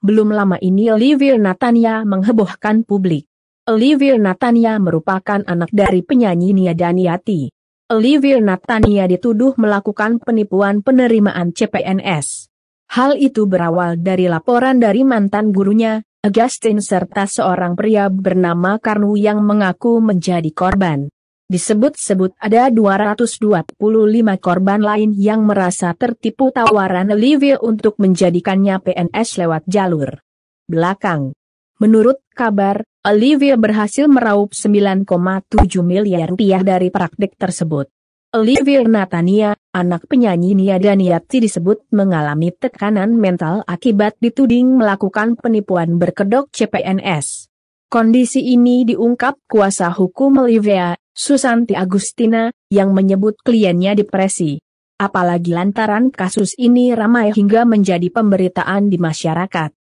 Belum lama ini Olivier Natania menghebohkan publik. Olivier Natania merupakan anak dari penyanyi Nia Daniati. Olivier Natania dituduh melakukan penipuan penerimaan CPNS. Hal itu berawal dari laporan dari mantan gurunya, Agustin serta seorang pria bernama Karnu yang mengaku menjadi korban. Disebut-sebut ada 225 korban lain yang merasa tertipu tawaran Olivia untuk menjadikannya PNS lewat jalur belakang. Menurut kabar, Olivia berhasil meraup 9,7 miliar rupiah dari praktik tersebut. Olivia Natania, anak penyanyi Nia Daniati disebut mengalami tekanan mental akibat dituding melakukan penipuan berkedok CPNS. Kondisi ini diungkap kuasa hukum Olivia, Susanti Agustina, yang menyebut kliennya depresi. Apalagi lantaran kasus ini ramai hingga menjadi pemberitaan di masyarakat.